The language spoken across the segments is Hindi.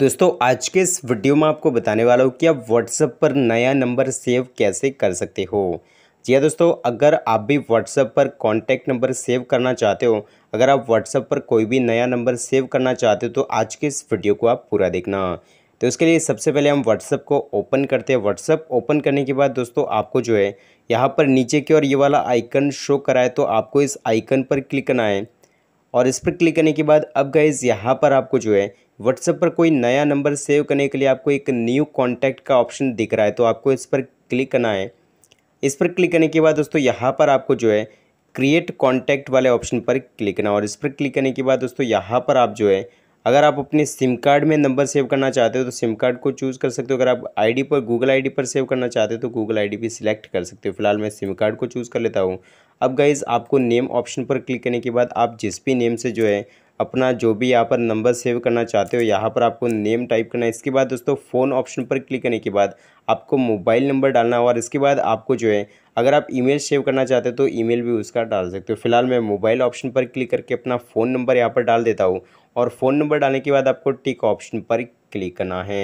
दोस्तों आज के इस वीडियो में आपको बताने वाला हूँ कि आप व्हाट्सएप पर नया नंबर सेव कैसे कर सकते हो जी हाँ दोस्तों अगर आप भी व्हाट्सएप पर कॉन्टैक्ट नंबर सेव करना चाहते हो अगर आप व्हाट्सएप पर कोई भी नया नंबर सेव करना चाहते हो तो आज के इस वीडियो को आप पूरा देखना तो उसके लिए सबसे पहले हम व्हाट्सअप को ओपन करते हैं व्हाट्सअप ओपन करने के बाद दोस्तों आपको जो है यहाँ पर नीचे की ओर ये वाला आइकन शो कराए तो आपको इस आइकन पर क्लिक करना है और इस पर क्लिक करने के बाद अब गए यहाँ पर आपको जो है व्हाट्सएप पर कोई नया नंबर सेव करने के लिए आपको एक न्यू कॉन्टैक्ट का ऑप्शन दिख रहा है तो आपको इस पर क्लिक करना है इस पर क्लिक करने के बाद दोस्तों यहाँ पर आपको जो है क्रिएट कॉन्टैक्ट वाले ऑप्शन पर क्लिक करना और इस पर क्लिक करने के बाद दोस्तों यहाँ पर आप जो है अगर आप अपने सिम कार्ड में नंबर सेव करना चाहते हो तो सिम कार्ड को चूज़ कर सकते हो अगर आप आईडी पर गूगल आईडी पर सेव करना चाहते हो तो गूगल आईडी भी सिलेक्ट कर सकते हो फिलहाल मैं सिम कार्ड को चूज़ कर लेता हूँ अब गाइज़ आपको नेम ऑप्शन पर क्लिक करने के बाद आप जिस भी नेम से जो है अपना जो भी यहाँ पर नंबर सेव करना चाहते हो यहाँ पर आपको नेम टाइप करना है इसके बाद दोस्तों फ़ोन ऑप्शन पर क्लिक करने के बाद आपको मोबाइल नंबर डालना है और इसके बाद आपको जो है अगर आप ईमेल सेव करना चाहते हो तो ईमेल भी उसका डाल सकते हो फिलहाल मैं मोबाइल ऑप्शन पर क्लिक करके अपना फ़ोन नंबर यहाँ पर डाल देता हूँ और फ़ोन नंबर डालने के बाद आपको टिक ऑप्शन पर क्लिक करना है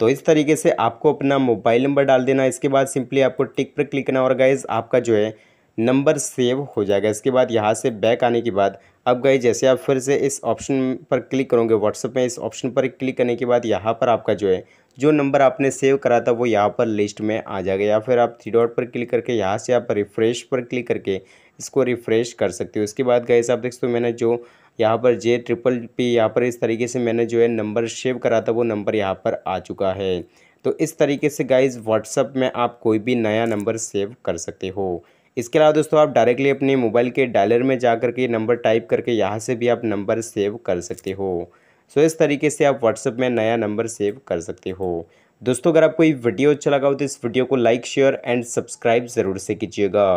तो इस तरीके से आपको अपना मोबाइल नंबर डाल देना इसके बाद सिंपली आपको टिक पर क्लिक करना और गाइज आपका जो है नंबर सेव हो जाएगा इसके बाद यहाँ से बैक आने के बाद अब गए जैसे आप फिर से इस ऑप्शन पर क्लिक करोगे व्हाट्सएप में इस ऑप्शन पर क्लिक करने के बाद यहाँ पर आपका जो है जो नंबर आपने सेव करा था वो यहाँ पर लिस्ट में आ जाएगा या फिर आप थ्री डॉट पर क्लिक करके यहाँ से आप रिफ़्रेश पर क्लिक करके इसको रिफ़्रेश कर सकते हो उसके बाद गए आप देख सकते हो मैंने जो यहाँ पर जे ट्रिपल पी यहाँ पर इस तरीके से मैंने जो है नंबर सेव करा था वो नंबर यहाँ पर आ चुका है तो इस तरीके से गाइज व्हाट्सअप में आप कोई भी नया नंबर सेव कर सकते हो इसके अलावा दोस्तों आप डायरेक्टली अपने मोबाइल के डायलर में जा कर के नंबर टाइप करके यहाँ से भी आप नंबर सेव कर सकते हो सो इस तरीके से आप व्हाट्सएप में नया नंबर सेव कर सकते हो दोस्तों अगर आपको ये वीडियो अच्छा लगा हो तो इस वीडियो को लाइक शेयर एंड सब्सक्राइब ज़रूर से कीजिएगा